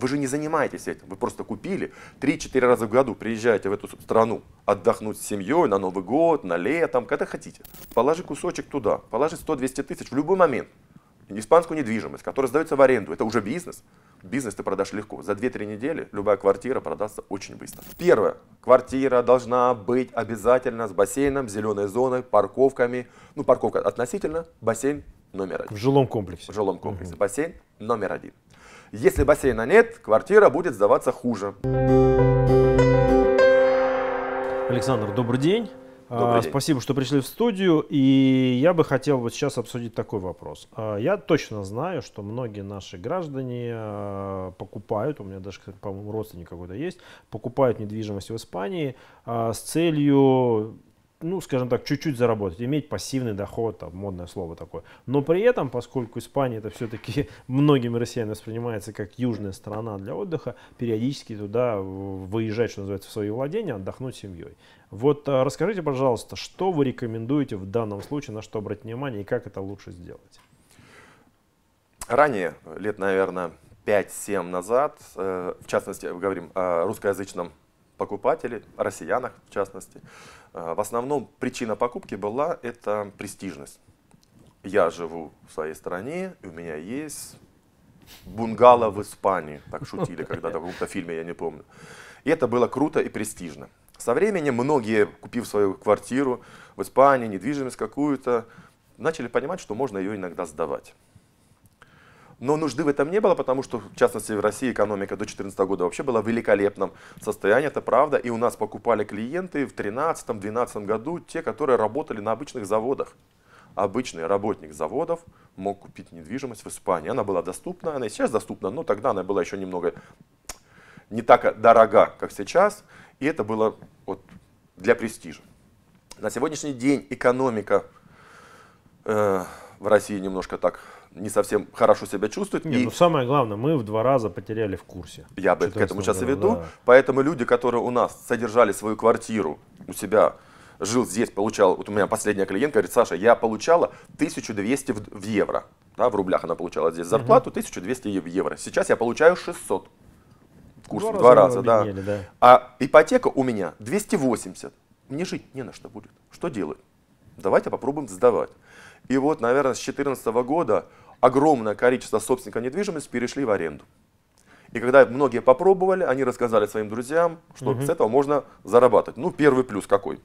Вы же не занимаетесь этим, вы просто купили. 3-4 раза в году приезжаете в эту страну отдохнуть с семьей на Новый год, на летом, когда хотите. Положи кусочек туда, положи 100-200 тысяч в любой момент. Испанскую недвижимость, которая сдается в аренду, это уже бизнес. Бизнес ты продашь легко. За 2-3 недели любая квартира продастся очень быстро. Первое. Квартира должна быть обязательно с бассейном, зеленой зоной, парковками. Ну, парковка относительно, бассейн номер один. В жилом комплексе. В жилом комплексе. Угу. Бассейн номер один. Если бассейна нет, квартира будет сдаваться хуже. Александр, добрый день. А, добрый день. Спасибо, что пришли в студию. И я бы хотел вот сейчас обсудить такой вопрос. А, я точно знаю, что многие наши граждане а, покупают, у меня даже, по-моему, родственник какой-то есть, покупают недвижимость в Испании с целью ну, скажем так, чуть-чуть заработать, иметь пассивный доход, там, модное слово такое. Но при этом, поскольку Испания это все-таки многими россиянами воспринимается как южная страна для отдыха, периодически туда выезжать, что называется, в свои владения, отдохнуть семьей. Вот а, расскажите, пожалуйста, что вы рекомендуете в данном случае, на что обратить внимание и как это лучше сделать? Ранее, лет, наверное, 5-7 назад, э, в частности, говорим о русскоязычном покупателей, россиянах в частности. Э, в основном причина покупки была это престижность. Я живу в своей стране, у меня есть бунгало в Испании, так шутили когда-то в каком-то фильме, я не помню. И это было круто и престижно. Со временем многие, купив свою квартиру в Испании, недвижимость какую-то, начали понимать, что можно ее иногда сдавать. Но нужды в этом не было, потому что, в частности, в России экономика до 2014 года вообще была в великолепном состоянии, это правда. И у нас покупали клиенты в 2013-2012 году, те, которые работали на обычных заводах. Обычный работник заводов мог купить недвижимость в Испании. Она была доступна, она и сейчас доступна, но тогда она была еще немного не так дорога, как сейчас. И это было вот для престижа. На сегодняшний день экономика э, в России немножко так не совсем хорошо себя чувствует. Нет, и... ну самое главное, мы в два раза потеряли в курсе. Я бы к этому сейчас и веду. Да. Поэтому люди, которые у нас содержали свою квартиру у себя, жил здесь, получал, вот у меня последняя клиентка говорит, Саша, я получала 1200 в, в евро, да, в рублях она получала здесь зарплату, 1200 в евро. Сейчас я получаю 600. Курс два два раза, да. да. А ипотека у меня 280. Мне жить не на что будет. Что делать? Давайте попробуем сдавать. И вот, наверное, с 2014 года огромное количество собственников недвижимости перешли в аренду. И когда многие попробовали, они рассказали своим друзьям, что угу. с этого можно зарабатывать. Ну, первый плюс какой?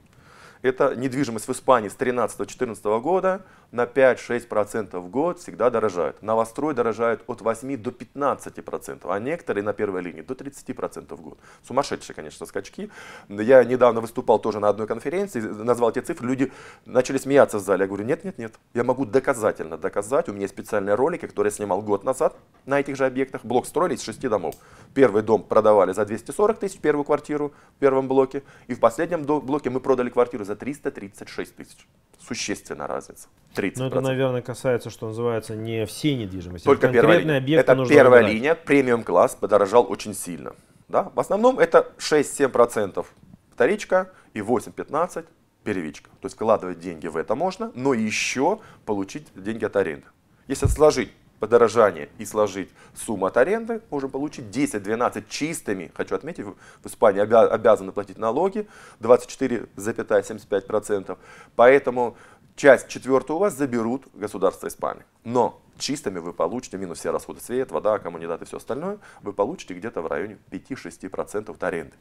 Это недвижимость в Испании с 13-14 года на 5-6% в год всегда дорожают. Новострой дорожает от 8 до 15%, а некоторые на первой линии до 30% в год. Сумасшедшие, конечно, скачки. Я недавно выступал тоже на одной конференции, назвал те цифры, люди начали смеяться в зале. Я говорю, нет-нет-нет, я могу доказательно доказать. У меня есть специальные ролики, которые я снимал год назад на этих же объектах. Блок строились из 6 домов. Первый дом продавали за 240 тысяч, первую квартиру в первом блоке. И в последнем блоке мы продали квартиру за 336 тысяч существенно разница. 30%. Ну, но это, наверное, касается, что называется, не всей недвижимости. Только первая линия. Объект это первая выбирать. линия, премиум-класс подорожал очень сильно. Да? В основном это 6-7% вторичка и 8-15% первичка. То есть вкладывать деньги в это можно, но еще получить деньги от аренды. Если сложить подорожание и сложить сумму от аренды, можем получить 10-12 чистыми, хочу отметить, в Испании обязаны платить налоги 24,75%, поэтому часть четвертую у вас заберут государство Испании. Но чистыми вы получите, минус все расходы, свет, вода, коммунидат и все остальное, вы получите где-то в районе 5-6% от аренды.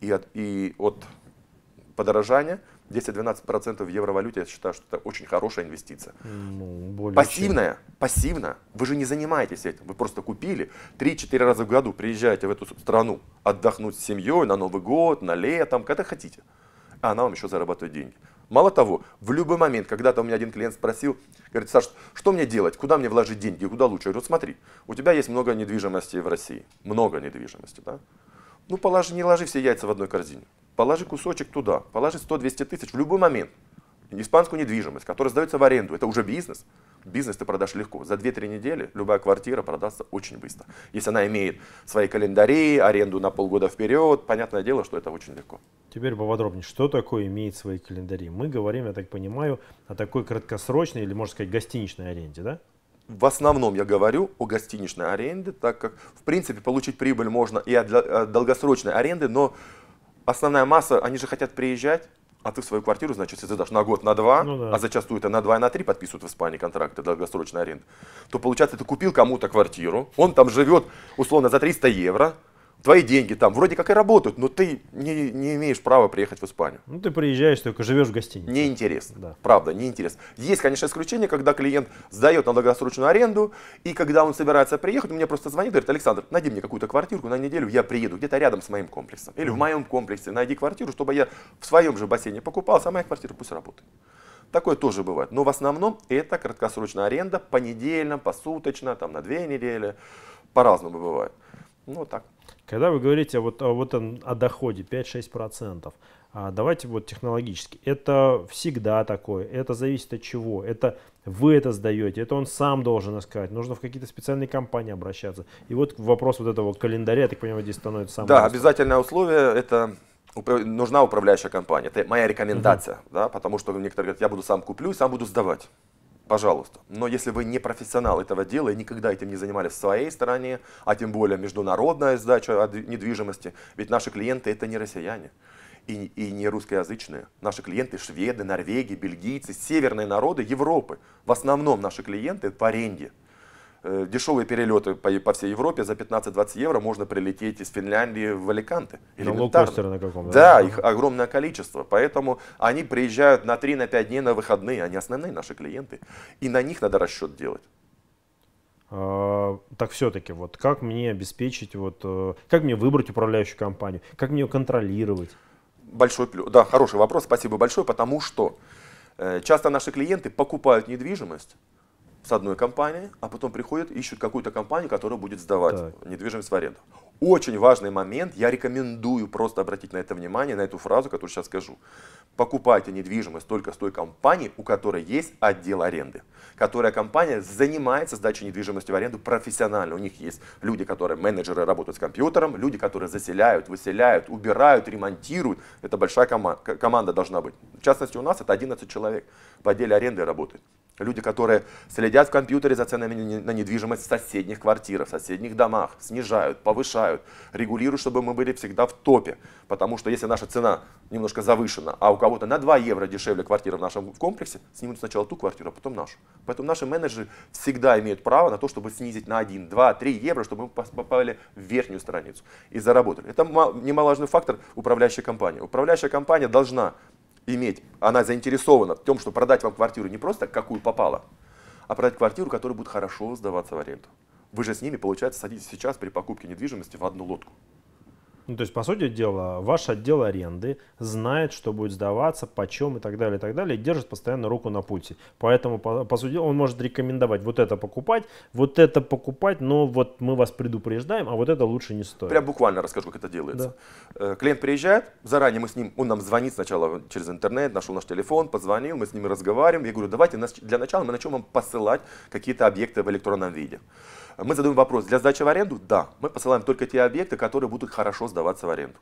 И от, и от подорожания 10-12% в евровалюте, я считаю, что это очень хорошая инвестиция. Ну, пассивная, чем. пассивно. Вы же не занимаетесь этим. Вы просто купили 3-4 раза в году, приезжаете в эту страну отдохнуть с семьей на Новый год, на летом, когда хотите. А она вам еще зарабатывает деньги. Мало того, в любой момент, когда-то у меня один клиент спросил, говорит, Саш, что мне делать, куда мне вложить деньги, куда лучше? Я говорю, смотри, у тебя есть много недвижимости в России, много недвижимости, да? Ну, положи, не ложи все яйца в одной корзине. Положи кусочек туда, положи 100-200 тысяч в любой момент. Испанскую недвижимость, которая сдается в аренду, это уже бизнес. Бизнес ты продашь легко. За 2-3 недели любая квартира продастся очень быстро. Если она имеет свои календари, аренду на полгода вперед, понятное дело, что это очень легко. Теперь поподробнее, что такое имеет свои календари? Мы говорим, я так понимаю, о такой краткосрочной или, можно сказать, гостиничной аренде, да? В основном я говорю о гостиничной аренде, так как, в принципе, получить прибыль можно и от долгосрочной аренды, но основная масса, они же хотят приезжать, а ты в свою квартиру, значит, если ты дашь на год, на два, ну, да. а зачастую это а на два и на три подписывают в Испании контракты долгосрочной аренды, то получается, ты купил кому-то квартиру, он там живет условно за 300 евро, твои деньги там вроде как и работают, но ты не, не имеешь права приехать в Испанию. Ну, ты приезжаешь, только живешь в гостинице. Неинтересно. Да. Правда, неинтересно. Есть, конечно, исключение когда клиент сдает на долгосрочную аренду, и когда он собирается приехать, мне просто звонит говорит, Александр, найди мне какую-то квартирку на неделю, я приеду где-то рядом с моим комплексом. Или в моем комплексе найди квартиру, чтобы я в своем же бассейне покупал, а моя квартира пусть работает. Такое тоже бывает. Но в основном это краткосрочная аренда, понедельно, посуточно, там на две недели. По-разному бывает. Ну, так. Когда вы говорите вот, вот о доходе 5-6%, а давайте вот технологически. Это всегда такое. Это зависит от чего. Это вы это сдаете. Это он сам должен искать. Нужно в какие-то специальные компании обращаться. И вот вопрос вот этого календаря, я так понимаю, здесь становится самым. Да, важным. обязательное условие это нужна управляющая компания. Это моя рекомендация, угу. да, потому что некоторые говорят, я буду сам куплю и сам буду сдавать пожалуйста. Но если вы не профессионал этого дела и никогда этим не занимались в своей стране, а тем более международная сдача недвижимости, ведь наши клиенты это не россияне и, и не русскоязычные. Наши клиенты шведы, норвеги, бельгийцы, северные народы Европы. В основном наши клиенты в аренде. Э, дешевые перелеты по, по всей Европе за 15-20 евро можно прилететь из Финляндии в Аликанте. На лоукостере на каком-то. Да, да, их огромное количество. Поэтому они приезжают на 3-5 дней на выходные. Они основные наши клиенты. И на них надо расчет делать. А, так все-таки, вот как мне обеспечить, вот, э, как мне выбрать управляющую компанию, как мне ее контролировать? Большой плюс. Да, хороший вопрос, спасибо большое, потому что э, часто наши клиенты покупают недвижимость, с одной компанией, а потом приходят и ищут какую-то компанию, которая будет сдавать так. недвижимость в аренду. Очень важный момент, я рекомендую просто обратить на это внимание, на эту фразу, которую сейчас скажу. Покупайте недвижимость только с той компании, у которой есть отдел аренды, которая компания занимается сдачей недвижимости в аренду профессионально. У них есть люди, которые менеджеры работают с компьютером, люди, которые заселяют, выселяют, убирают, ремонтируют. Это большая команда, команда должна быть. В частности, у нас это 11 человек в отделе аренды работает. Люди, которые следят в компьютере за ценами на недвижимость в соседних квартирах, в соседних домах, снижают, повышают, регулируют, чтобы мы были всегда в топе. Потому что если наша цена немножко завышена, а у кого-то на 2 евро дешевле квартира в нашем комплексе, снимут сначала ту квартиру, а потом нашу. Поэтому наши менеджеры всегда имеют право на то, чтобы снизить на 1, 2, 3 евро, чтобы мы попали в верхнюю страницу и заработали. Это немаловажный фактор управляющей компании. Управляющая компания должна иметь, она заинтересована в том, что продать вам квартиру не просто какую попало, а продать квартиру, которая будет хорошо сдаваться в аренду. Вы же с ними, получается, садитесь сейчас при покупке недвижимости в одну лодку. Ну, то есть, по сути дела, ваш отдел аренды знает, что будет сдаваться, почем и так далее, и так далее, и держит постоянно руку на пульсе. Поэтому, по, по сути дела, он может рекомендовать вот это покупать, вот это покупать, но вот мы вас предупреждаем, а вот это лучше не стоит. Прям буквально расскажу, как это делается. Да. Э, клиент приезжает, заранее мы с ним, он нам звонит сначала через интернет, нашел наш телефон, позвонил, мы с ними разговариваем. Я говорю, давайте для начала мы начнем вам посылать какие-то объекты в электронном виде. Мы задаем вопрос, для сдачи в аренду? Да. Мы посылаем только те объекты, которые будут хорошо сдаваться в аренду.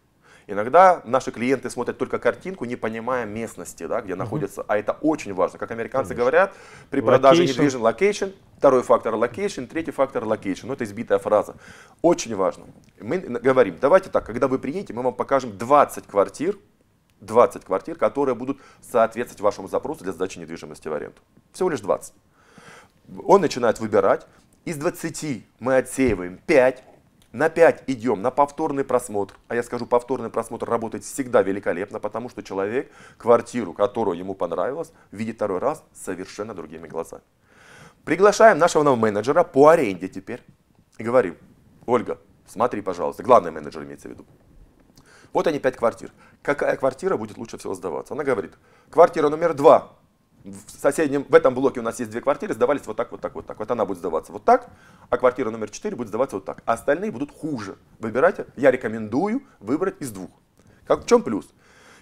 Иногда наши клиенты смотрят только картинку, не понимая местности, да, где угу. находятся. А это очень важно. Как американцы Конечно. говорят, при продаже недвижимости локейшн, второй фактор локейшн, третий фактор локейшн. Ну, это избитая фраза. Очень важно. Мы говорим, давайте так, когда вы приедете, мы вам покажем 20 квартир, 20 квартир, которые будут соответствовать вашему запросу для сдачи недвижимости в аренду. Всего лишь 20. Он начинает выбирать, из 20 мы отсеиваем 5, на 5 идем на повторный просмотр. А я скажу, повторный просмотр работает всегда великолепно, потому что человек квартиру, которую ему понравилось, видит второй раз совершенно другими глазами. Приглашаем нашего нового менеджера по аренде теперь и говорим, Ольга, смотри, пожалуйста, главный менеджер имеется в виду. Вот они, 5 квартир. Какая квартира будет лучше всего сдаваться? Она говорит, квартира номер 2 в соседнем, в этом блоке у нас есть две квартиры, сдавались вот так, вот так, вот так. Вот она будет сдаваться вот так, а квартира номер 4 будет сдаваться вот так. А остальные будут хуже. Выбирайте. Я рекомендую выбрать из двух. Как, в чем плюс?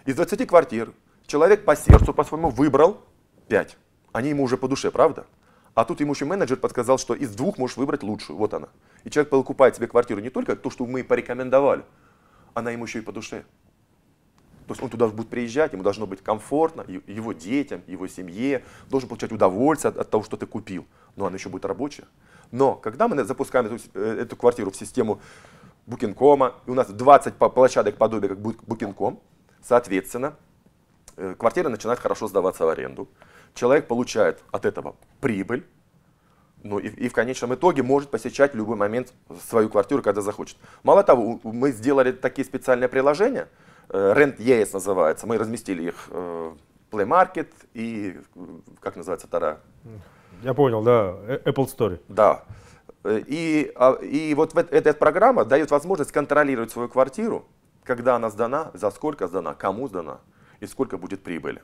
Из 20 квартир человек по сердцу по-своему выбрал 5. Они ему уже по душе, правда? А тут ему еще менеджер подсказал, что из двух можешь выбрать лучшую. Вот она. И человек покупает себе квартиру не только то, что мы порекомендовали, она ему еще и по душе. То есть он туда будет приезжать, ему должно быть комфортно, его детям, его семье, должен получать удовольствие от, от того, что ты купил. Но она еще будет рабочая. Но когда мы запускаем эту, э, эту квартиру в систему Букинкома, и у нас 20 площадок подобия как Букинком, соответственно, э, квартира начинает хорошо сдаваться в аренду. Человек получает от этого прибыль, ну и, и в конечном итоге может посещать в любой момент свою квартиру, когда захочет. Мало того, мы сделали такие специальные приложения – Э, Rent ES называется. Мы разместили их э, в Play Market и, э, как называется вторая? Я понял, да, Apple Store. Да. И, а, и вот эта программа дает возможность контролировать свою квартиру, когда она сдана, за сколько сдана, кому сдана и сколько будет прибыли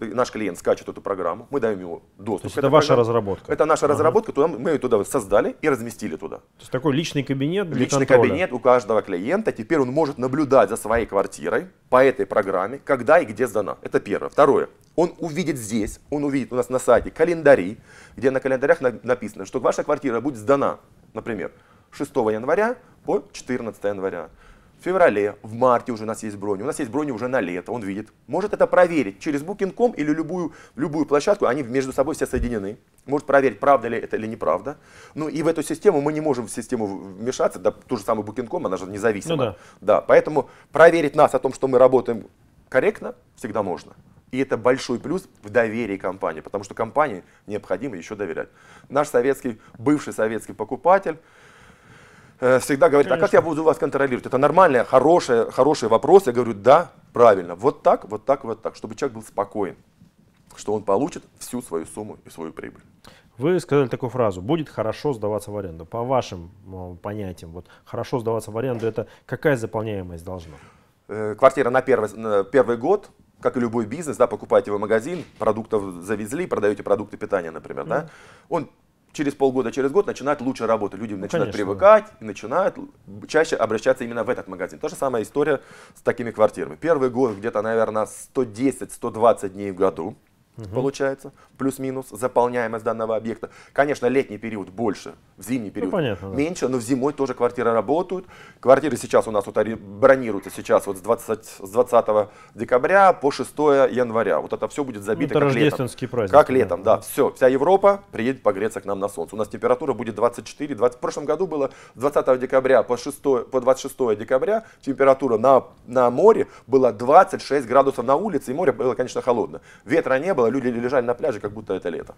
наш клиент скачет эту программу, мы даем ему доступ. То есть это ваша программе. разработка? Это наша ага. разработка, туда, мы ее туда создали и разместили туда. То есть такой личный кабинет для Личный контроля. кабинет у каждого клиента. Теперь он может наблюдать за своей квартирой по этой программе, когда и где сдана. Это первое. Второе. Он увидит здесь, он увидит у нас на сайте календари, где на календарях написано, что ваша квартира будет сдана, например, 6 января по 14 января в феврале, в марте уже у нас есть брони, у нас есть брони уже на лето, он видит. Может это проверить через Booking.com или любую, любую площадку, они между собой все соединены. Может проверить, правда ли это или неправда. Ну и в эту систему мы не можем в систему вмешаться, да, ту же самую Booking.com, она же независима. Ну, да. да, поэтому проверить нас о том, что мы работаем корректно, всегда можно. И это большой плюс в доверии компании, потому что компании необходимо еще доверять. Наш советский, бывший советский покупатель – Э, всегда говорит, Конечно. а как я буду вас контролировать? Это нормальный, хороший, хороший вопрос. Я говорю, да, правильно, вот так, вот так, вот так, чтобы человек был спокоен, что он получит всю свою сумму и свою прибыль. Вы сказали такую фразу, будет хорошо сдаваться в аренду. По вашим э, понятиям, вот хорошо сдаваться в аренду, это какая заполняемость должна? Э, квартира на первый, на первый год, как и любой бизнес, да, покупаете вы магазин, продуктов завезли, продаете продукты питания, например, mm-hmm. да, он через полгода, через год начинают лучше работать. Люди ну, начинают конечно. привыкать и начинают чаще обращаться именно в этот магазин. Та же самая история с такими квартирами. Первый год где-то, наверное, 110-120 дней в году угу. получается, плюс-минус заполняемость данного объекта. Конечно, летний период больше, в зимний ну, период ну, понятно, да. меньше, но зимой тоже квартиры работают. Квартиры сейчас у нас вот бронируются сейчас вот с 20, с 20 декабря по 6 января. Вот это все будет забито ну, это как рождественский летом. праздник. Как летом, да. Все, вся Европа приедет погреться к нам на солнце. У нас температура будет 24, 20. В прошлом году было 20 декабря по, 6, по 26 декабря температура на, на море была 26 градусов на улице, и море было, конечно, холодно. Ветра не было, было, люди лежали на пляже, как будто это лето.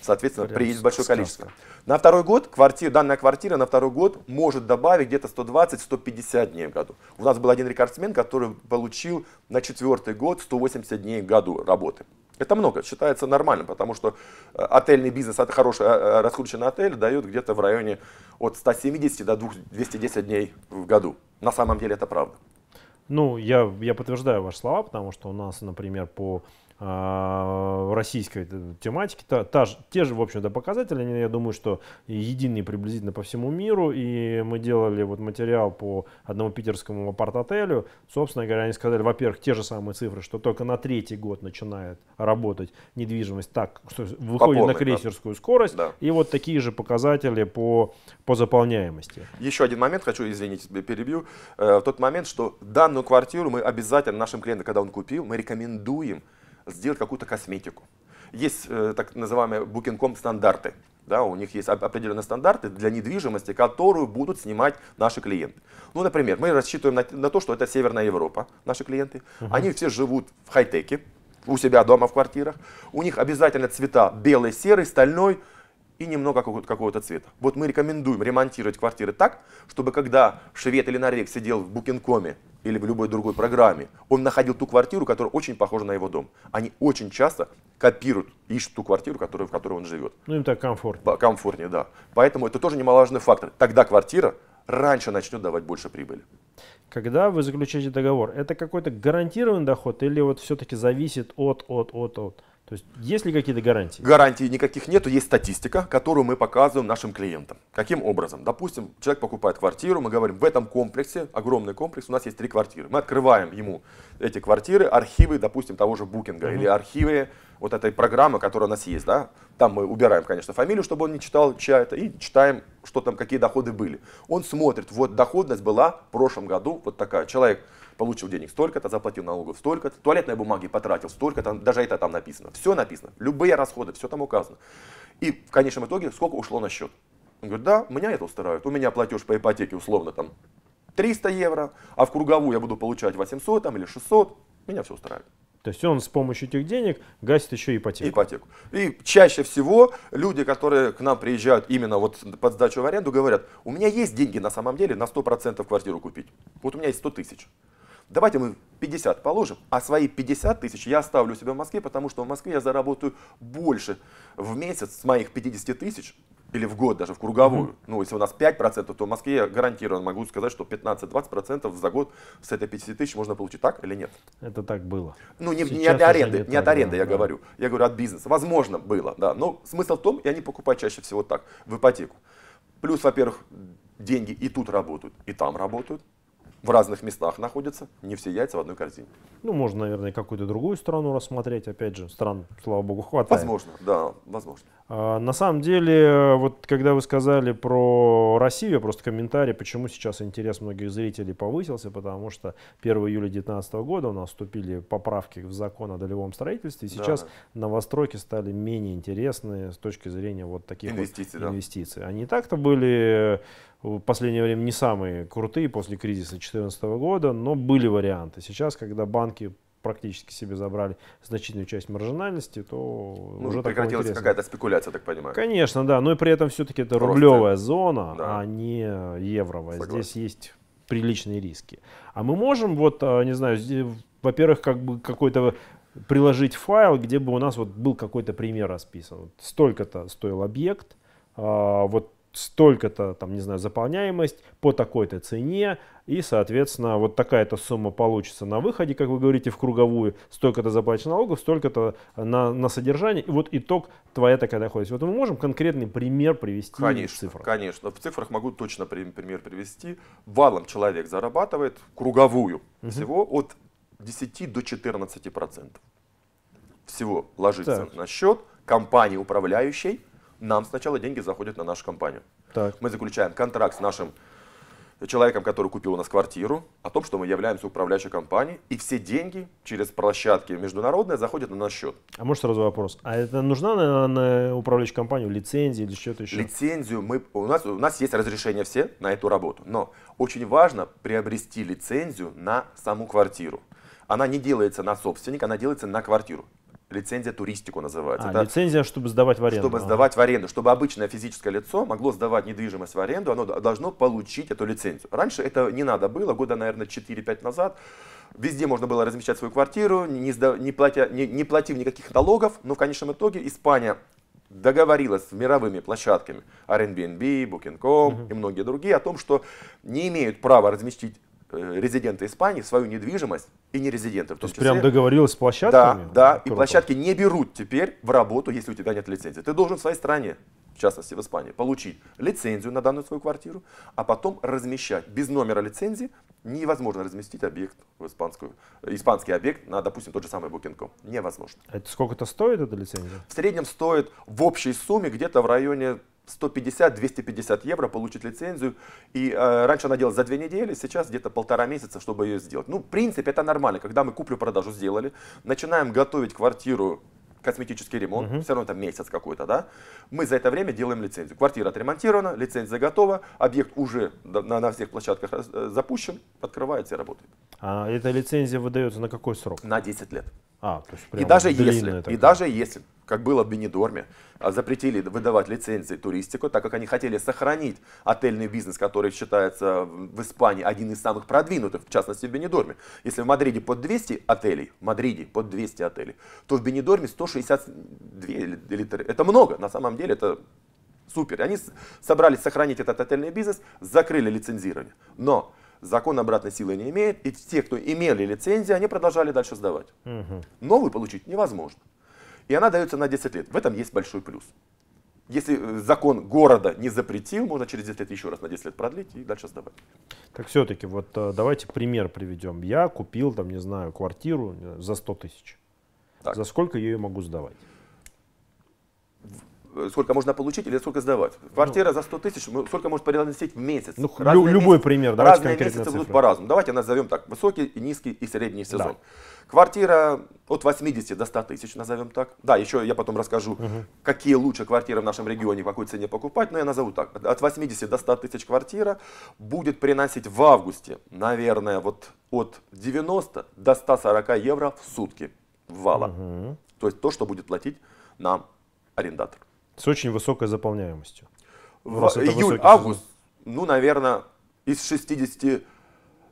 Соответственно, Прям приедет большое сказка. количество. На второй год квартира, данная квартира на второй год может добавить где-то 120-150 дней в году. У нас был один рекордсмен, который получил на четвертый год 180 дней в году работы. Это много, считается нормальным, потому что э, отельный бизнес, это хороший э, э, раскрученный отель, дает где-то в районе от 170 до 210 дней в году. На самом деле это правда. Ну, я, я подтверждаю ваши слова, потому что у нас, например, по а, российской тематики. Та, та те же, в общем-то, показатели, они, я думаю, что единые приблизительно по всему миру. И мы делали вот материал по одному питерскому апарт-отелю. Собственно говоря, они сказали, во-первых, те же самые цифры, что только на третий год начинает работать недвижимость так, что выходит Попорный, на крейсерскую да. скорость. Да. И вот такие же показатели по, по заполняемости. Еще один момент, хочу, извините, перебью. Э, в тот момент, что данную квартиру мы обязательно нашим клиентам, когда он купил, мы рекомендуем сделать какую-то косметику. Есть э, так называемые Booking.com стандарты. Да, у них есть определенные стандарты для недвижимости, которую будут снимать наши клиенты. Ну, например, мы рассчитываем на, на то, что это Северная Европа, наши клиенты. Угу. Они все живут в хай-теке, у себя дома в квартирах. У них обязательно цвета белый, серый, стальной, и немного какого-то, какого цвета. Вот мы рекомендуем ремонтировать квартиры так, чтобы когда швед или норвег сидел в Букинкоме или в любой другой программе, он находил ту квартиру, которая очень похожа на его дом. Они очень часто копируют, ищут ту квартиру, которую, в которой он живет. Ну, им так комфортнее. Комфортнее, да. Поэтому это тоже немаловажный фактор. Тогда квартира раньше начнет давать больше прибыли. Когда вы заключаете договор, это какой-то гарантированный доход или вот все-таки зависит от, от, от, от? То есть есть ли какие-то гарантии? Гарантий никаких нету, есть статистика, которую мы показываем нашим клиентам. Каким образом? Допустим, человек покупает квартиру, мы говорим, в этом комплексе, огромный комплекс, у нас есть три квартиры. Мы открываем ему эти квартиры, архивы, допустим, того же букинга mm-hmm. или архивы вот этой программы, которая у нас есть, да, там мы убираем, конечно, фамилию, чтобы он не читал, чья это, и читаем, что там, какие доходы были. Он смотрит, вот доходность была в прошлом году, вот такая, человек получил денег столько-то, заплатил налогов столько-то, туалетной бумаги потратил столько-то, даже это там написано. Все написано, любые расходы, все там указано. И в конечном итоге сколько ушло на счет. Он говорит, да, меня это устраивает, у меня платеж по ипотеке условно там 300 евро, а в круговую я буду получать 800 там, или 600, меня все устраивает. То есть он с помощью этих денег гасит еще ипотеку. Ипотеку. И чаще всего люди, которые к нам приезжают именно вот под сдачу в аренду, говорят, у меня есть деньги на самом деле на 100% квартиру купить. Вот у меня есть 100 тысяч. Давайте мы 50 положим, а свои 50 тысяч я оставлю себе в Москве, потому что в Москве я заработаю больше в месяц с моих 50 тысяч, или в год даже, в круговую. Mm-hmm. Ну, если у нас 5%, то в Москве я гарантированно могу сказать, что 15-20% за год с этой 50 тысяч можно получить. Так или нет? Это так было. Ну, не, не от аренды, не, не от аренды да. я говорю. Я говорю от бизнеса. Возможно, было, да. Но смысл в том, и они покупают чаще всего так, в ипотеку. Плюс, во-первых, деньги и тут работают, и там работают в разных местах находятся, не все яйца в одной корзине. Ну, можно, наверное, какую-то другую страну рассмотреть. Опять же, стран, слава богу, хватает. Возможно, да, возможно. А, на самом деле, вот когда вы сказали про Россию, просто комментарий, почему сейчас интерес многих зрителей повысился, потому что 1 июля 2019 года у нас вступили поправки в закон о долевом строительстве, и сейчас да. новостройки стали менее интересны с точки зрения вот таких инвестиций. Вот инвестиций. Да. Они так-то были в последнее время не самые крутые после кризиса 2014 года, но были варианты. Сейчас, когда банки практически себе забрали значительную часть маржинальности, то ну, уже прекратилась какая-то спекуляция, так понимаю. Конечно, да, но и при этом все-таки это Просто. рублевая зона, да. а не евровая. Согласен. Здесь есть приличные риски. А мы можем вот, а, не знаю, во-первых, как бы какой-то приложить файл, где бы у нас вот был какой-то пример расписан. столько-то стоил объект, а, вот столько-то, там, не знаю, заполняемость по такой-то цене, и, соответственно, вот такая-то сумма получится на выходе, как вы говорите, в круговую, столько-то заплачено налогов, столько-то на, на содержание, и вот итог твоя такая доходность. Вот мы можем конкретный пример привести конечно, в цифрах? Конечно, в цифрах могу точно пример привести. Валом человек зарабатывает круговую угу. всего от 10 до 14 процентов. Всего ложится так. на счет компании управляющей, нам сначала деньги заходят на нашу компанию. Так. Мы заключаем контракт с нашим человеком, который купил у нас квартиру, о том, что мы являемся управляющей компанией, и все деньги через площадки международные заходят на наш счет. А может сразу вопрос, а это нужна на, на управляющую компанию лицензия или что-то еще? Лицензию мы, у нас, у нас есть разрешение все на эту работу, но очень важно приобрести лицензию на саму квартиру. Она не делается на собственника, она делается на квартиру лицензия туристику называется. А, это лицензия, чтобы сдавать в аренду. Чтобы а. сдавать в аренду. Чтобы обычное физическое лицо могло сдавать недвижимость в аренду, оно должно получить эту лицензию. Раньше это не надо было, года, наверное, 4-5 назад. Везде можно было размещать свою квартиру, не, сда, не, платя, не, не платив никаких налогов, но в конечном итоге Испания договорилась с мировыми площадками Airbnb, Booking.com угу. и многие другие о том, что не имеют права разместить Э, резиденты Испании свою недвижимость и не нерезидентов. То есть числе, прям договорилась с площадками? Да, да, Круто. и площадки не берут теперь в работу, если у тебя нет лицензии. Ты должен в своей стране, в частности в Испании, получить лицензию на данную свою квартиру, а потом размещать. Без номера лицензии невозможно разместить объект в испанскую, испанский объект на, допустим, тот же самый Booking.com. Невозможно. Это сколько это стоит эта лицензия? В среднем стоит в общей сумме где-то в районе 150-250 евро получить лицензию. И э, раньше она делалась за две недели, сейчас где-то полтора месяца, чтобы ее сделать. Ну, в принципе, это нормально. Когда мы куплю-продажу сделали, начинаем готовить квартиру косметический ремонт, угу. все равно там месяц какой-то, да, мы за это время делаем лицензию. Квартира отремонтирована, лицензия готова, объект уже на, на всех площадках раз, э, запущен, открывается и работает. А эта лицензия выдается на какой срок? На 10 лет. А, то есть прям и даже если, такая. и даже если, как было в Бенедорме, а, запретили выдавать лицензии туристику, так как они хотели сохранить отельный бизнес, который считается в Испании один из самых продвинутых, в частности в Бенедорме. Если в Мадриде под 200 отелей, в Мадриде под 200 отелей, то в Бенедорме 160 62 или, 3. Это много, на самом деле это супер. Они собрались сохранить этот отельный бизнес, закрыли лицензирование. Но закон обратной силы не имеет, и те, кто имели лицензии, они продолжали дальше сдавать. Угу. Новую получить невозможно. И она дается на 10 лет. В этом есть большой плюс. Если э, закон города не запретил, можно через 10 лет еще раз на 10 лет продлить и дальше сдавать. Так все-таки, вот э, давайте пример приведем. Я купил, там, не знаю, квартиру э, за 100 тысяч. Так. За сколько я ее могу сдавать? сколько можно получить или сколько сдавать. Квартира ну, за 100 тысяч, сколько может переносить в месяц. Ну, разные любой месяц, пример, давайте Разные месяцы цифры. будут по-разному. Давайте назовем так, высокий, низкий и средний сезон. Да. Квартира от 80 до 100 тысяч, назовем так. Да, еще я потом расскажу, угу. какие лучше квартиры в нашем регионе, по какой цене покупать, но я назову так. От 80 до 100 тысяч квартира будет приносить в августе, наверное, вот от 90 до 140 евро в сутки вала. Угу. То есть то, что будет платить нам арендатор. С очень высокой заполняемостью. В июль-август, ну, наверное, из 60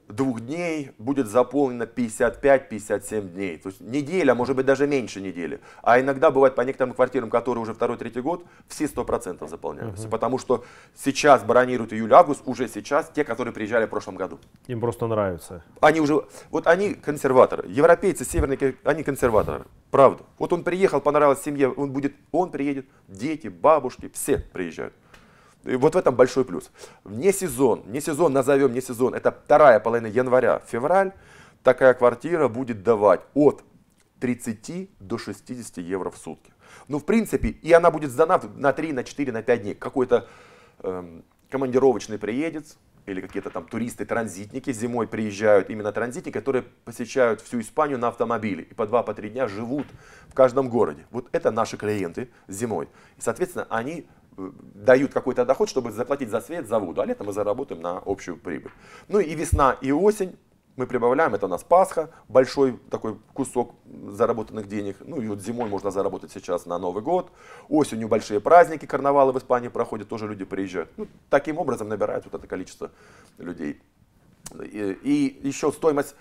двух дней будет заполнено 55-57 дней. То есть неделя, а может быть, даже меньше недели. А иногда бывает по некоторым квартирам, которые уже второй-третий год, все 100% заполняются. Угу. Потому что сейчас бронируют июль-август, уже сейчас те, которые приезжали в прошлом году. Им просто нравится. Они уже, вот они консерваторы. Европейцы, северные, они консерваторы. Правда. Вот он приехал, понравилась семье, он будет, он приедет, дети, бабушки, все приезжают. И вот в этом большой плюс. Не сезон, не сезон, назовем не сезон, это вторая половина января, февраль, такая квартира будет давать от 30 до 60 евро в сутки. Ну, в принципе, и она будет сдана на 3, на 4, на 5 дней. Какой-то эм, командировочный приедет, или какие-то там туристы-транзитники зимой приезжают, именно транзитники, которые посещают всю Испанию на автомобиле и по 2-3 по три дня живут в каждом городе. Вот это наши клиенты зимой. И, соответственно, они дают какой-то доход, чтобы заплатить за свет, за воду, а летом мы заработаем на общую прибыль. Ну и весна и осень мы прибавляем, это у нас Пасха, большой такой кусок заработанных денег. Ну и вот зимой можно заработать сейчас на Новый год. Осенью большие праздники, карнавалы в Испании проходят, тоже люди приезжают. Ну, таким образом набирают вот это количество людей. И, и еще стоимость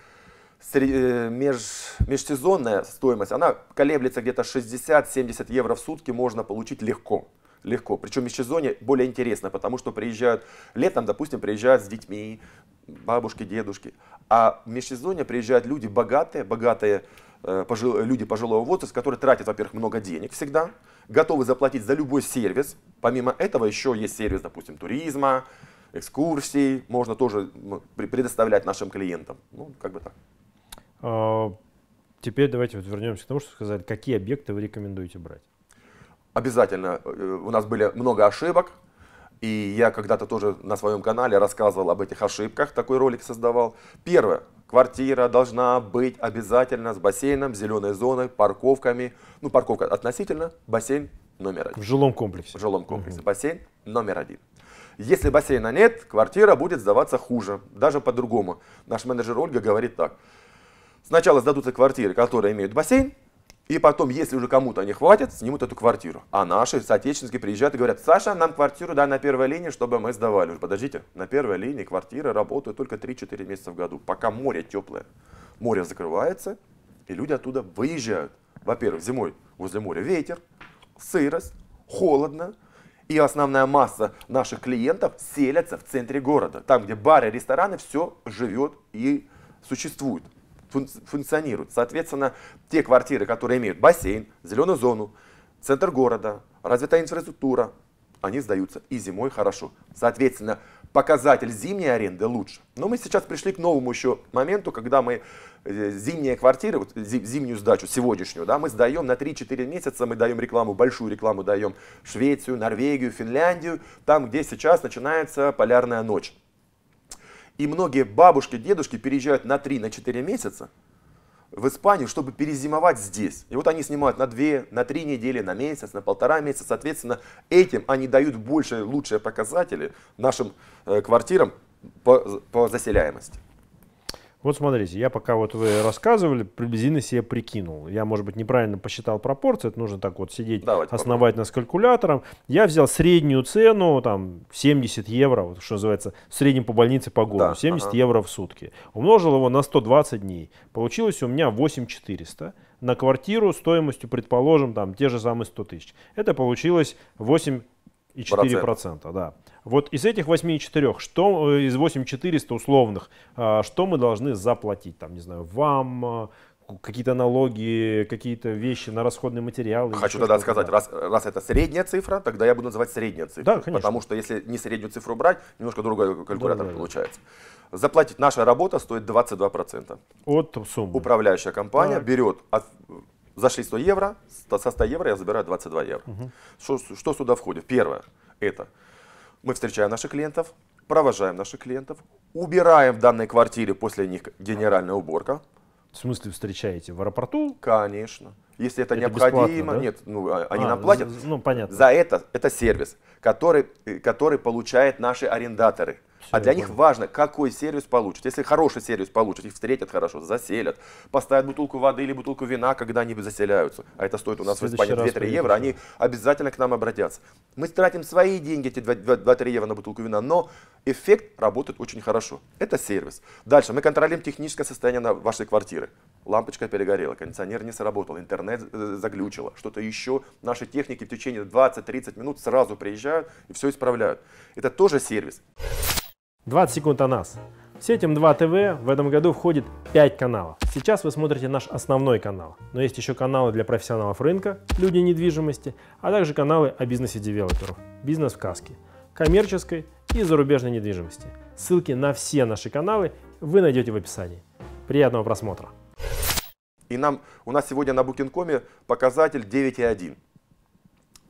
э, меж, межсезонная стоимость, она колеблется где-то 60-70 евро в сутки можно получить легко легко. Причем в межсезонье более интересно, потому что приезжают, летом, допустим, приезжают с детьми, бабушки, дедушки. А в межсезонье приезжают люди богатые, богатые э, пожил, люди пожилого возраста, которые тратят, во-первых, много денег всегда, готовы заплатить за любой сервис. Помимо этого еще есть сервис, допустим, туризма, экскурсий, можно тоже предоставлять нашим клиентам. Ну, как бы так. А, теперь давайте вот вернемся к тому, что сказали. Какие объекты вы рекомендуете брать? обязательно, э, у нас были много ошибок, и я когда-то тоже на своем канале рассказывал об этих ошибках, такой ролик создавал. Первое. Квартира должна быть обязательно с бассейном, зеленой зоной, парковками. Ну, парковка относительно, бассейн номер один. В жилом комплексе. В жилом комплексе. Угу. Бассейн номер один. Если бассейна нет, квартира будет сдаваться хуже, даже по-другому. Наш менеджер Ольга говорит так. Сначала сдадутся квартиры, которые имеют бассейн, и потом, если уже кому-то они хватит, снимут эту квартиру. А наши соотечественники приезжают и говорят, Саша, нам квартиру дай на первой линии, чтобы мы сдавали. подождите, на первой линии квартиры работают только 3-4 месяца в году, пока море теплое. Море закрывается, и люди оттуда выезжают. Во-первых, зимой возле моря ветер, сырость, холодно, и основная масса наших клиентов селятся в центре города. Там, где бары, рестораны, все живет и существует функционируют, Соответственно, те квартиры, которые имеют бассейн, зеленую зону, центр города, развитая инфраструктура, они сдаются и зимой хорошо. Соответственно, показатель зимней аренды лучше. Но мы сейчас пришли к новому еще моменту, когда мы э, зимние квартиры, вот зимнюю сдачу сегодняшнюю, да, мы сдаем на 3-4 месяца, мы даем рекламу, большую рекламу даем Швецию, Норвегию, Финляндию, там, где сейчас начинается полярная ночь. И многие бабушки, дедушки переезжают на 3-4 на 4 месяца в Испанию, чтобы перезимовать здесь. И вот они снимают на 2, на 3 недели, на месяц, на полтора месяца. Соответственно, этим они дают больше, лучшие показатели нашим э, квартирам по, по заселяемости. Вот смотрите, я пока вот вы рассказывали, приблизительно себе прикинул. Я, может быть, неправильно посчитал пропорции, это нужно так вот сидеть Давайте основательно попробуем. с калькулятором. Я взял среднюю цену, там, 70 евро, вот, что называется, в среднем по больнице по году, да, 70 ага. евро в сутки. Умножил его на 120 дней. Получилось у меня 8400 на квартиру стоимостью, предположим, там, те же самые 100 тысяч. Это получилось 8 и 4%, процента, да. Вот из этих 8,4, что э, из 8,400 условных, а, что мы должны заплатить? Там, не знаю, вам, а, какие-то налоги, какие-то вещи на расходные материалы. Хочу тогда сказать, раз, раз это средняя цифра, тогда я буду называть средняя цифра. Да, конечно. Потому что если не среднюю цифру брать, немножко другой калькулятор да, да, получается. Заплатить наша работа стоит 22%. От суммы. Управляющая компания так. берет от Зашли 100 евро, со 100 евро я забираю 22 евро. Угу. Что, что сюда входит? Первое, это мы встречаем наших клиентов, провожаем наших клиентов, убираем в данной квартире после них генеральная уборка. В смысле встречаете? В аэропорту? Конечно если это, это необходимо. Да? Нет, ну, а, они а, нам платят. Ну, понятно. За это, это сервис, который, э, который получают наши арендаторы. Все, а для них важно, какой сервис получат. Если хороший сервис получат, их встретят хорошо, заселят, поставят бутылку воды или бутылку вина, когда они заселяются. А это стоит у нас в, в Испании 2-3 евро, они обязательно к нам обратятся. Мы тратим свои деньги, эти 2-3 евро на бутылку вина, но эффект работает очень хорошо. Это сервис. Дальше мы контролируем техническое состояние вашей квартиры. Лампочка перегорела, кондиционер не сработал, интернет интернет э, заглючило, что-то еще. Наши техники в течение 20-30 минут сразу приезжают и все исправляют. Это тоже сервис. 20 секунд о нас. В сеть М2 ТВ в этом году входит 5 каналов. Сейчас вы смотрите наш основной канал, но есть еще каналы для профессионалов рынка, люди недвижимости, а также каналы о бизнесе девелоперов, бизнес в каске, коммерческой и зарубежной недвижимости. Ссылки на все наши каналы вы найдете в описании. Приятного просмотра! И нам, у нас сегодня на Booking.com показатель 9,1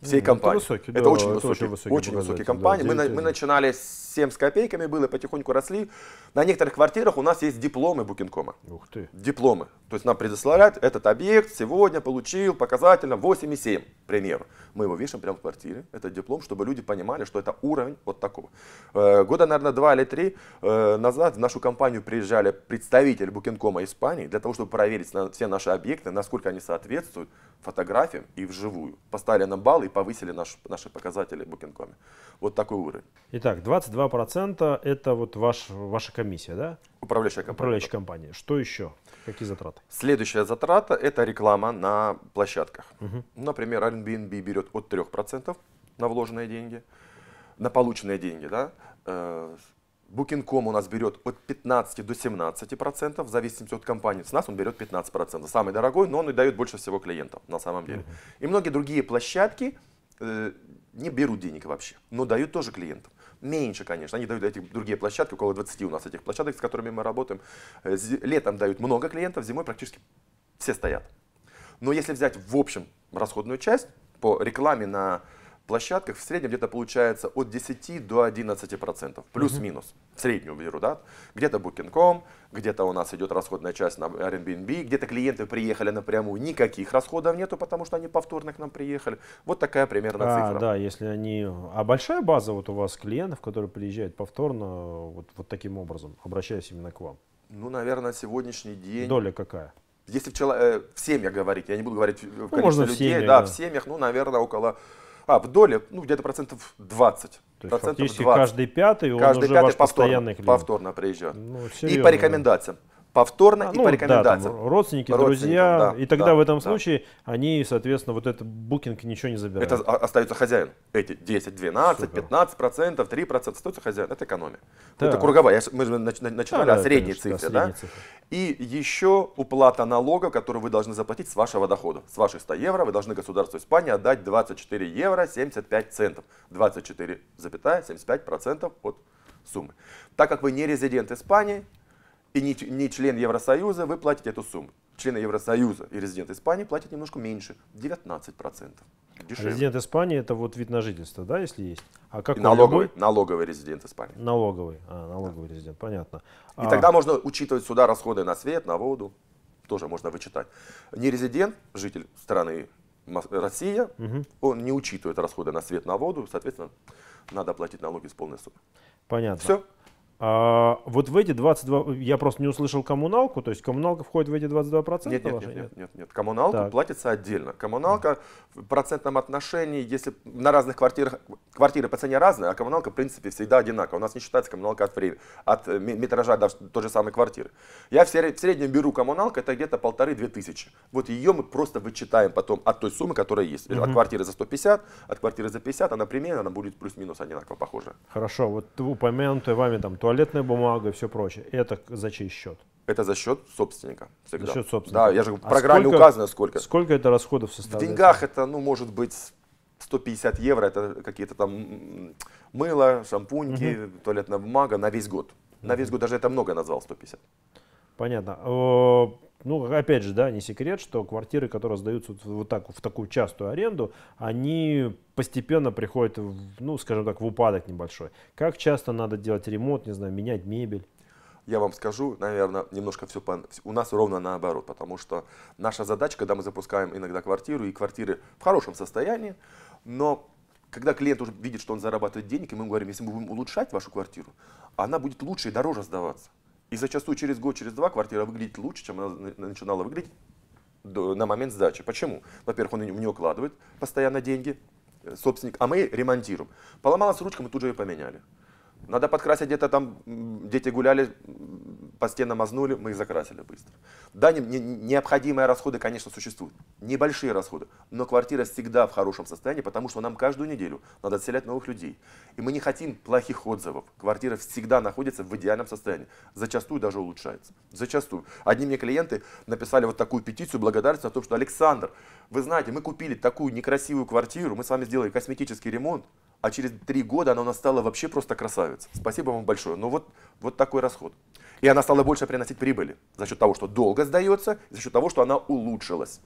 всей ну, компании. Это, высокий, это да, очень это высокий, очень высокий, очень высокий компании. мы, мы начинали с 7 с копейками, было, потихоньку росли. На некоторых квартирах у нас есть дипломы Букинкома. Ух ты. Дипломы. То есть нам предоставляют этот объект, сегодня получил показательно 8,7, к примеру. Мы его вешаем прямо в квартире, этот диплом, чтобы люди понимали, что это уровень вот такого. Э, года, наверное, два или три э, назад в нашу компанию приезжали представители Букинкома Испании для того, чтобы проверить на, все наши объекты, насколько они соответствуют фотографии и вживую. Поставили нам баллы и повысили наш, наши показатели в Booking.com. Вот такой уровень. Итак, 22% это вот ваш, ваша комиссия, да? Управляющая компания. Управляющая компания. Что еще? Какие затраты? Следующая затрата – это реклама на площадках. Угу. Например, Airbnb берет от 3% на вложенные деньги, на полученные деньги, да, э, Booking.com у нас берет от 15 до 17 процентов, в зависимости от компании. С нас он берет 15 процентов. Самый дорогой, но он и дает больше всего клиентов на самом деле. И многие другие площадки э, не берут денег вообще, но дают тоже клиентам. Меньше, конечно. Они дают эти другие площадки, около 20 у нас этих площадок, с которыми мы работаем. Э, летом дают много клиентов, зимой практически все стоят. Но если взять в общем расходную часть по рекламе на площадках в среднем где-то получается от 10 до 11 процентов, плюс-минус, в среднюю беру, да, где-то Booking.com, где-то у нас идет расходная часть на Airbnb, где-то клиенты приехали напрямую, никаких расходов нету, потому что они повторно к нам приехали, вот такая примерно а, цифра. Да, если они, а большая база вот у вас клиентов, которые приезжают повторно, вот, вот таким образом, обращаясь именно к вам? Ну, наверное, сегодняшний день. Доля какая? Если в, чело... Э, в семьях говорить, я не буду говорить в ну, количестве людей, в семьях, да, да, в семьях, ну, наверное, около а, в доле, ну, где-то процентов 20. То есть фактически 20. каждый пятый, он каждый уже пятый ваш повторно, клиент. повторно приезжает. Ну, и по рекомендациям повторно а, и ну, по рекомендациям. Да, там, родственники, друзья. Да, и тогда да, в этом да. случае они, соответственно, вот этот букинг ничего не забирают. Это остается хозяин. Эти 10, 12, Супер. 15 процентов, 3 процента остается хозяин. Это экономия. Да. это круговая. Мы же начинали да, о средней конечно, цифре. Да, средней да? Цифры. И еще уплата налога, которую вы должны заплатить с вашего дохода. С ваших 100 евро вы должны государству Испании отдать 24 евро 75 центов. 24,75 процентов от суммы. Так как вы не резидент Испании, и не, не член Евросоюза, вы платите эту сумму. Члены Евросоюза и резиденты Испании платят немножко меньше, 19%. А Дешевле. Резидент Испании это вот вид на жительство, да, если есть? А как налоговый, налоговый резидент Испании. Налоговый, а, налоговый да. резидент, понятно. И а... тогда можно учитывать сюда расходы на свет, на воду, тоже можно вычитать. Не резидент, житель страны Россия, угу. он не учитывает расходы на свет, на воду, соответственно, надо платить налоги с полной суммы. Понятно. Все. А, вот в эти 22, я просто не услышал коммуналку, то есть коммуналка входит в эти 22%? Нет, нет, нет, нет, нет, нет, коммуналка так. платится отдельно. Коммуналка в процентном отношении, если на разных квартирах, квартиры по цене разные, а коммуналка в принципе всегда одинаковая. У нас не считается коммуналка от, времени, от э, метража даже той же самой квартиры. Я в среднем беру коммуналку, это где-то полторы-две тысячи. Вот ее мы просто вычитаем потом от той суммы, которая есть. Mm-hmm. От квартиры за 150, от квартиры за 50, она примерно она будет плюс-минус одинаково похожа. Хорошо, вот упомянутая вами там туалетная бумага и все прочее. Это за чей счет? Это за счет собственника. Всегда. За счет собственника. Да, я же в а программе а сколько, указано сколько. Сколько это расходов составляет? В деньгах это, ну, может быть, 150 евро, это какие-то там мыло, шампуньки, угу. туалетная бумага на весь год. На весь год даже это много назвал 150. Понятно. Ну, опять же, да, не секрет, что квартиры, которые сдаются вот так, в такую частую аренду, они постепенно приходят, в, ну, скажем так, в упадок небольшой. Как часто надо делать ремонт, не знаю, менять мебель? я вам скажу, наверное, немножко все по... у нас ровно наоборот, потому что наша задача, когда мы запускаем иногда квартиру, и квартиры в хорошем состоянии, но когда клиент уже видит, что он зарабатывает денег, и мы ему говорим, если мы будем улучшать вашу квартиру, она будет лучше и дороже сдаваться. И зачастую через год, через два квартира выглядит лучше, чем она начинала выглядеть на момент сдачи. Почему? Во-первых, он не укладывает постоянно деньги, э, собственник, а мы ремонтируем. Поломалась ручка, мы тут же ее поменяли. Надо подкрасить, где-то там дети гуляли, по стенам мазнули, мы их закрасили быстро. Да, не, не, необходимые расходы, конечно, существуют. Небольшие расходы. Но квартира всегда в хорошем состоянии, потому что нам каждую неделю надо отселять новых людей. И мы не хотим плохих отзывов. Квартира всегда находится в идеальном состоянии. Зачастую даже улучшается. Зачастую. Одни мне клиенты написали вот такую петицию благодарность о том, что Александр, вы знаете, мы купили такую некрасивую квартиру, мы с вами сделали косметический ремонт, а через три года она у нас стала вообще просто красавица. Спасибо вам большое. Но ну вот, вот такой расход. И она стала больше приносить прибыли за счет того, что долго сдается, за счет того, что она улучшилась.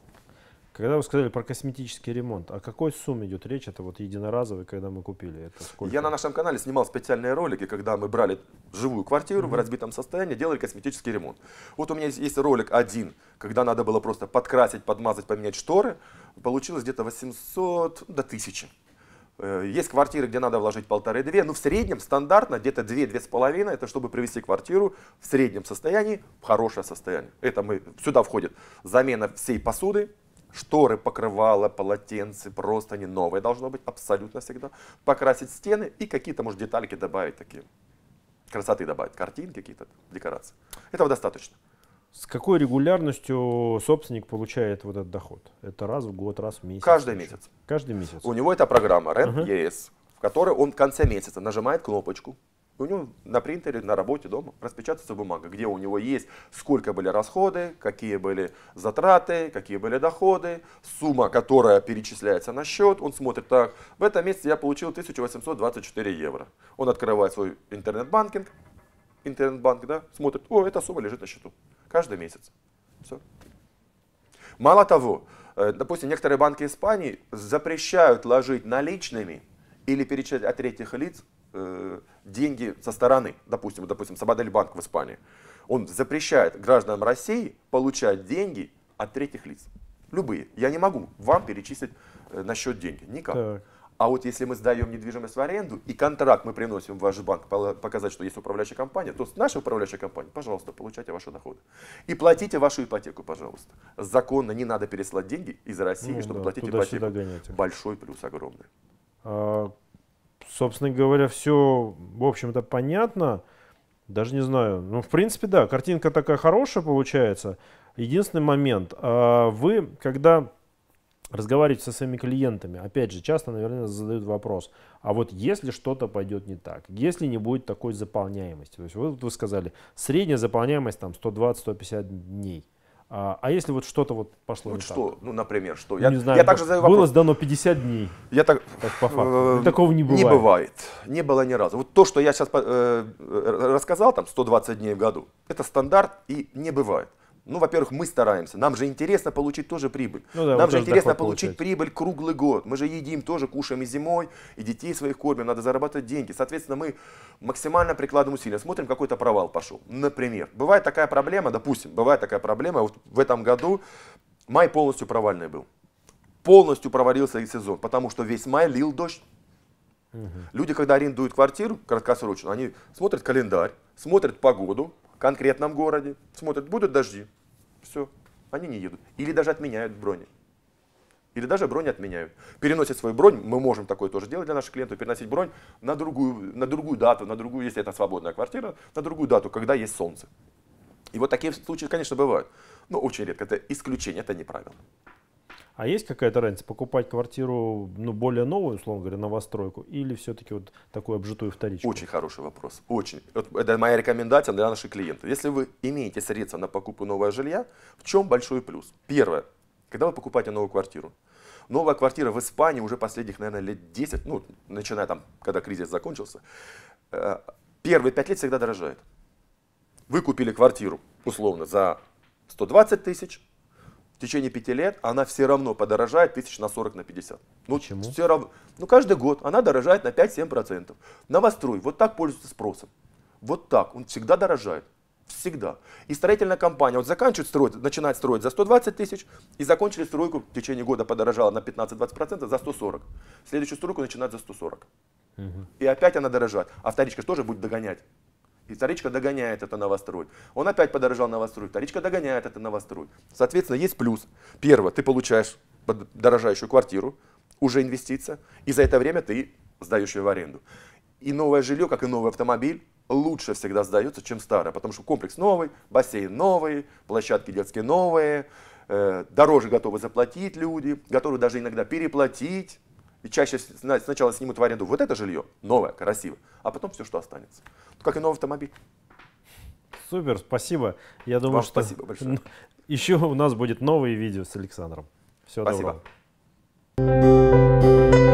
Когда вы сказали про косметический ремонт, о какой сумме идет речь? Это вот единоразовый, когда мы купили? Это сколько? Я на нашем канале снимал специальные ролики, когда мы брали живую квартиру mm-hmm. в разбитом состоянии, делали косметический ремонт. Вот у меня есть, есть ролик один, когда надо было просто подкрасить, подмазать, поменять шторы. Получилось где-то 800 до 1000. Э, есть квартиры, где надо вложить полторы-две, но в среднем стандартно где-то две-две с половиной, это чтобы привести квартиру в среднем состоянии в хорошее состояние. Это мы, сюда входит замена всей посуды, шторы, покрывала, полотенцы, просто не новое должно быть абсолютно всегда. Покрасить стены и какие-то, может, детальки добавить такие. Красоты добавить, картин какие-то, декорации. Этого достаточно. С какой регулярностью собственник получает вот этот доход? Это раз в год, раз в месяц? Каждый еще? месяц. Каждый месяц. У него эта программа REN uh-huh. ES, в которой он в конце месяца нажимает кнопочку, у него на принтере, на работе дома распечатается бумага, где у него есть, сколько были расходы, какие были затраты, какие были доходы, сумма, которая перечисляется на счет. Он смотрит так, в этом месяце я получил 1824 евро. Он открывает свой интернет-банкинг, интернет-банк, да, смотрит, о, эта сумма лежит на счету каждый месяц. Все. Мало того, э, допустим, некоторые банки Испании запрещают ложить наличными или перечислять от третьих лиц э, деньги со стороны, допустим, допустим, Сабадель банк в Испании. Он запрещает гражданам России получать деньги от третьих лиц. Любые. Я не могу вам перечислить э, на счет деньги. Никак. Так. А вот если мы сдаем недвижимость в аренду и контракт мы приносим в ваш банк, показать, что есть управляющая компания, то наша управляющая компания, пожалуйста, получайте ваши доходы. И платите вашу ипотеку, пожалуйста. Законно не надо переслать деньги из России, ну, чтобы да, платить ипотеку. Гоняйте. Большой плюс, огромный. А, собственно говоря, все, в общем-то, понятно. Даже не знаю. Ну, в принципе, да, картинка такая хорошая получается. Единственный момент. А вы, когда разговаривать со своими клиентами. Опять же, часто, наверное, задают вопрос, а вот если что-то пойдет не так, если не будет такой заполняемости, то есть вот вы, сказали, средняя заполняемость там 120-150 дней, а, а если вот что-то вот пошло вот не что, так? ну, например, что? Ну, я, не знаю, я также задаю вопрос. Было сдано 50 дней. Я так, так по факту. Э, ну, такого не бывает. Не бывает. Не было ни разу. Вот то, что я сейчас э, рассказал, там 120 дней в году, это стандарт и не бывает. Ну, во-первых, мы стараемся. Нам же интересно получить тоже прибыль. Ну, да, Нам же интересно получить получается. прибыль круглый год. Мы же едим тоже, кушаем и зимой, и детей своих кормим. Надо зарабатывать деньги. Соответственно, мы максимально прикладываем усилия. Смотрим, какой-то провал пошел. Например, бывает такая проблема, допустим, бывает такая проблема. Вот в этом году май полностью провальный был. Полностью провалился и сезон, потому что весь май лил дождь. Угу. Люди, когда арендуют квартиру краткосрочно, они смотрят календарь, смотрят погоду в конкретном городе, смотрят, будут дожди, все, они не едут. Или даже отменяют брони. Или даже бронь отменяют. Переносят свою бронь, мы можем такое тоже делать для наших клиентов, переносить бронь на другую, на другую дату, на другую, если это свободная квартира, на другую дату, когда есть солнце. И вот такие случаи, конечно, бывают. Но очень редко. Это исключение, это не правило. А есть какая-то разница, покупать квартиру, ну, более новую, условно говоря, новостройку, или все-таки вот такую обжитую вторичку? Очень хороший вопрос, очень. Вот это моя рекомендация для наших клиентов. Если вы имеете средства на покупку нового жилья, в чем большой плюс? Первое, когда вы покупаете новую квартиру, новая квартира в Испании уже последних, наверное, лет 10, ну, начиная там, когда кризис закончился, э, первые 5 лет всегда дорожает. Вы купили квартиру, условно, за 120 тысяч, в течение пяти лет она все равно подорожает тысяч на 40, на 50. Ну, Почему? Все равно. Ну, каждый год она дорожает на 5-7%. Новострой вот так пользуется спросом. Вот так. Он всегда дорожает. Всегда. И строительная компания вот заканчивает строить, начинает строить за 120 тысяч, и закончили стройку в течение года подорожала на 15-20% за 140. Следующую стройку начинают за 140. Угу. И опять она дорожает. А вторичка тоже будет догонять. И вторичка догоняет эту новострой. Он опять подорожал новострой, вторичка догоняет эту новострой. Соответственно, есть плюс. Первое, ты получаешь дорожающую квартиру, уже инвестиция, и за это время ты сдаешь ее в аренду. И новое жилье, как и новый автомобиль, лучше всегда сдается, чем старое, потому что комплекс новый, бассейн новый, площадки детские новые, э, дороже готовы заплатить люди, готовы даже иногда переплатить, и чаще сначала снимут в аренду вот это жилье, новое, красивое, а потом все, что останется. Как и новый автомобиль. Супер, спасибо. Я думаю, Вам что спасибо большое. еще у нас будет новые видео с Александром. Всего спасибо. доброго.